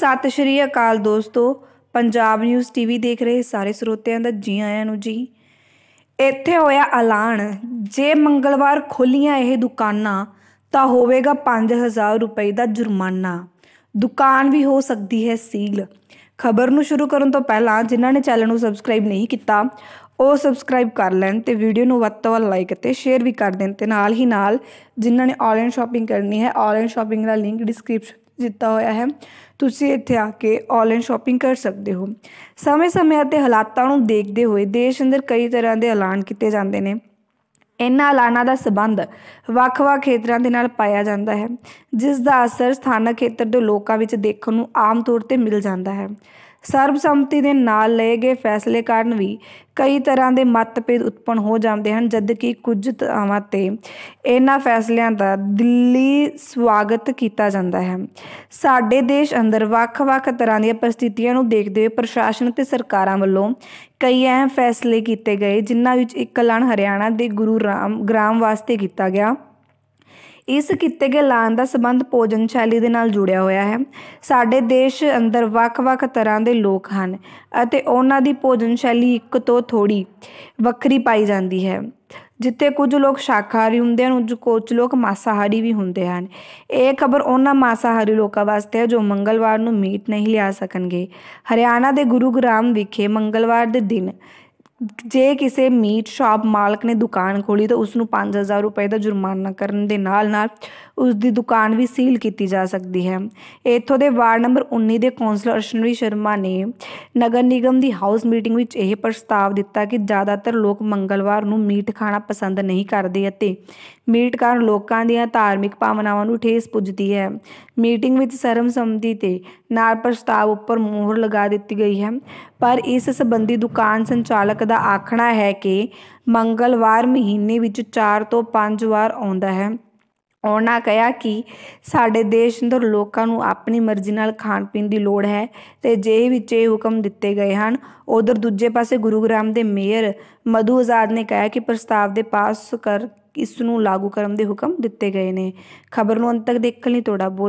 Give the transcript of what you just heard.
ਸਤਿ ਸ਼੍ਰੀ ਅਕਾਲ ਦੋਸਤੋ Punjab news TV ਦੇਖ ਰਹੇ ਸਾਰੇ ਸਰੋਤਿਆਂ ਦਾ ਜੀ ਆਇਆਂ ਨੂੰ ਜੀ ਇੱਥੇ ਹੋਇਆ ਐਲਾਨ ਜੇ ਮੰਗਲਵਾਰ ਖੋਲੀਆਂ ਇਹ ਦੁਕਾਨਾਂ ਤਾਂ ਹੋਵੇਗਾ 5000 ਰੁਪਏ ਦਾ ਜੁਰਮਾਨਾ ਦੁਕਾਨ ਵੀ ਹੋ ਸਕਦੀ ਹੈ ਸੀਲ ਖਬਰ ਨੂੰ ਸ਼ੁਰੂ ਕਰਨ ਤੋਂ ਪਹਿਲਾਂ ਜਿਨ੍ਹਾਂ ਨੇ ਚੈਨਲ ਨੂੰ ਸਬਸਕ੍ਰਾਈਬ ਨਹੀਂ ਕੀਤਾ ਉਹ ਸਬਸਕ੍ਰਾਈਬ ਕਰ ਲੈਣ ਤੇ ਵੀਡੀਓ ਨੂੰ ਵੱਧ ਤੋਂ ਵੱਧ ਲਾਈਕ ਤੇ ਸ਼ੇਅਰ ਵੀ ਕਰ ਦੇਣ ਤੇ ਨਾਲ ਹੀ ਨਾਲ ਜਿਨ੍ਹਾਂ ਨੇ ਆਨਲਾਈਨ ਸ਼ਾਪਿੰਗ ਕਰਨੀ ਹੈ ਆਨਲਾਈਨ ਸ਼ਾਪਿੰਗ ਦਾ ਲਿੰਕ ਡਿਸਕ੍ਰਿਪਸ਼ਨ ਦਿੱਤਾ ਹੋਇਆ ਹੈ ਤੁਸੀਂ ਇੱਥੇ ਆ ਕੇ ਆਨਲਾਈਨ ਸ਼ਾਪਿੰਗ ਕਰ ਸਕਦੇ ਹੋ ਸਮੇਂ-ਸਮੇਂ ਅਤੇ ਹਾਲਾਤਾਂ ਨੂੰ ਦੇਖਦੇ ਹੋਏ ਦੇਸ਼ ਅੰਦਰ ਕਈ ਤਰ੍ਹਾਂ ਦੇ ਐਲਾਨ ਕੀਤੇ ਜਾਂਦੇ ਨੇ ਇਹਨਾਂ ਐਲਾਨਾਂ ਦਾ ਸਬੰਧ ਵੱਖ-ਵੱਖ ਖੇਤਰਾਂ ਦੇ ਨਾਲ ਪਾਇਆ ਜਾਂਦਾ ਹੈ ਜਿਸ ਦਾ ਅਸਰ ਸਥਾਨਕ ਖੇਤਰ ਦੇ ਲੋਕਾਂ ਵਿੱਚ ਦੇਖਣ ਨੂੰ ਆਮ ਤੌਰ ਤੇ ਮਿਲ ਜਾਂਦਾ ਹੈ ਸਰਬਸੰਮਤੀ ਦੇ ਨਾਲ ਲਏ ਗਏ ਫੈਸਲੇ ਕਾਰਨ ਵੀ ਕਈ ਤਰ੍ਹਾਂ ਦੇ ਮਤਭੇਦ ਉਤਪਨ ਹੋ ਜਾਂਦੇ ਹਨ ਜਦਕਿ ਕੁਝ ਤਾਵਾਂ ਤੇ ਇਹਨਾਂ ਫੈਸਲਿਆਂ ਦਾ ਦਿੱਲੀ ਸਵਾਗਤ ਕੀਤਾ ਜਾਂਦਾ ਹੈ ਸਾਡੇ ਦੇਸ਼ ਅੰਦਰ ਵੱਖ-ਵੱਖ ਤਰ੍ਹਾਂ ਦੀਆਂ ਪਰਿਸਥਿਤੀਆਂ ਨੂੰ ਦੇਖਦੇ ਹੋਏ ਪ੍ਰਸ਼ਾਸਨ ਤੇ ਸਰਕਾਰਾਂ ਵੱਲੋਂ ਕਈ ਅਹਿਮ ਫੈਸਲੇ ਕੀਤੇ ਗਏ ਜਿਨ੍ਹਾਂ ਵਿੱਚ ਇੱਕ ਕਲਾਨ ਹਰਿਆਣਾ ਦੇ ਗੁਰੂ ਰਾਮ ਗ੍ਰਾਮ ਵਾਸਤੇ ਕੀਤਾ ਗਿਆ ਇਸ ਕਿਤੇ ਗਏ ਲਾਂ ਦਾ ਸਬੰਧ ਭੋਜਨ ਸ਼ੈਲੀ ਦੇ ਨਾਲ ਜੁੜਿਆ ਹੋਇਆ ਹੈ ਸਾਡੇ ਦੇਸ਼ ਅੰਦਰ ਵੱਖ-ਵੱਖ ਤਰ੍ਹਾਂ ਦੇ ਲੋਕ ਹਨ ਅਤੇ ਉਹਨਾਂ ਦੀ ਭੋਜਨ ਸ਼ੈਲੀ ਇੱਕ ਤੋਂ ਥੋੜੀ ਵੱਖਰੀ ਪਾਈ ਜਾਂਦੀ ਹੈ ਜਿੱਥੇ ਕੁਝ ਲੋਕ ਸ਼ਾਕਾਹਾਰੀ ਹੁੰਦੇ ਹਨ ਉਜ ਕੁਝ ਲੋਕ ਮਾਸਾਹਾਰੀ ਵੀ ਹੁੰਦੇ ਹਨ ਇਹ ਖਬਰ ਉਹਨਾਂ ਮਾਸਾਹਾਰੀ ਲੋਕਾਂ ਵਾਸਤੇ ਹੈ ਜੋ ਮੰਗਲਵਾਰ ਨੂੰ ਮੀਟ ਨਹੀਂ ਲਿਆ ਸਕਣਗੇ ਹਰਿਆਣਾ ਦੇ ਗੁਰੂਗ੍ਰਾਮ ਵਿਖੇ ਮੰਗਲਵਾਰ ਦੇ ਦਿਨ ਜੇ ਕਿਸੇ ਮੀਟ ਸ਼ਾਪ ਮਾਲਕ ਨੇ ਦੁਕਾਨ ਖੋਲੀ ਤਾਂ ਉਸ ਨੂੰ 5000 ਰੁਪਏ ਦਾ ਜੁਰਮਾਨਾ ਕਰਨ ਦੇ ਨਾਲ-ਨਾਲ ਉਸ ਦੀ ਦੁਕਾਨ ਵੀ ਸੀਲ ਕੀਤੀ ਜਾ ਸਕਦੀ ਹੈ ਇੱਥੋਂ ਦੇ ਵਾਰਡ ਨੰਬਰ 19 ਦੇ ਕੌਂਸਲਰ ਅਸ਼ਨਵੀ ਸ਼ਰਮਾ ਨੇ ਨਗਰ ਨਿਗਮ ਦੀ ਹਾਊਸ ਮੀਟਿੰਗ ਵਿੱਚ ਇਹ ਪ੍ਰਸਤਾਵ ਦਿੱਤਾ ਕਿ ਜ਼ਿਆਦਾਤਰ ਲੋਕ ਮੰਗਲਵਾਰ ਨੂੰ ਮੀਟ ਖਾਣਾ ਪਸੰਦ ਨਹੀਂ ਕਰਦੇ ਅਤੇ ਮੀਟ ਕਾਰਨ ਲੋਕਾਂ ਦੀਆਂ ਧਾਰਮਿਕ ਭਾਵਨਾਵਾਂ ਨੂੰ ਠੇਸ ਪੁੱਜਦੀ ਹੈ ਮੀਟਿੰਗ ਵਿੱਚ ਸਰਮਸੰਮਤੀ ਤੇ ਨਾਲ ਪ੍ਰਸਤਾਵ ਉੱਪਰ ਮੋਹਰ ਲਗਾ ਦਿੱਤੀ ਗਈ ਹੈ ਪਰ ਇਸ ਸੰਬੰਧੀ ਦੁਕਾਨ ਸੰਚਾਲਕ ਦਾ ਆਖਣਾ ਹੈ ਕਿ ਮੰਗਲਵਾਰ ਮਹੀਨੇ ਵਿੱਚ 4 ਤੋਂ 5 ਵਾਰ ਆਉਂਦਾ ਹੈ ਉਹਨਾਂ ਕਿਹਾ ਕਿ ਸਾਡੇ ਦੇਸ਼ ਅੰਦਰ ਲੋਕਾਂ ਨੂੰ ਆਪਣੀ ਮਰਜ਼ੀ ਨਾਲ ਖਾਣ ਪੀਣ ਦੀ ਲੋੜ ਹੈ ਤੇ ਜੇ ਵਿੱਚ ਇਹ ਹੁਕਮ ਦਿੱਤੇ ਗਏ ਹਨ ਉਧਰ ਦੂਜੇ ਪਾਸੇ ਗੁਰੂਗ੍ਰਾਮ ਦੇ ਮੇਅਰ ਮਧੂ ਆਜ਼ਾਦ ਨੇ ਕਿਹਾ ਕਿ ਪ੍ਰਸਤਾਵ ਦੇ ਪਾਸ ਕਰ ਇਸ ਨੂੰ ਲਾਗੂ ਕਰਨ ਦੇ ਹੁਕਮ ਦਿੱਤੇ ਗਏ ਨੇ ਖਬਰ ਨੂੰ ਅੰਤ ਤੱਕ ਦੇਖਣ ਲਈ ਤੁਹਾਡਾ ਬਹੁਤ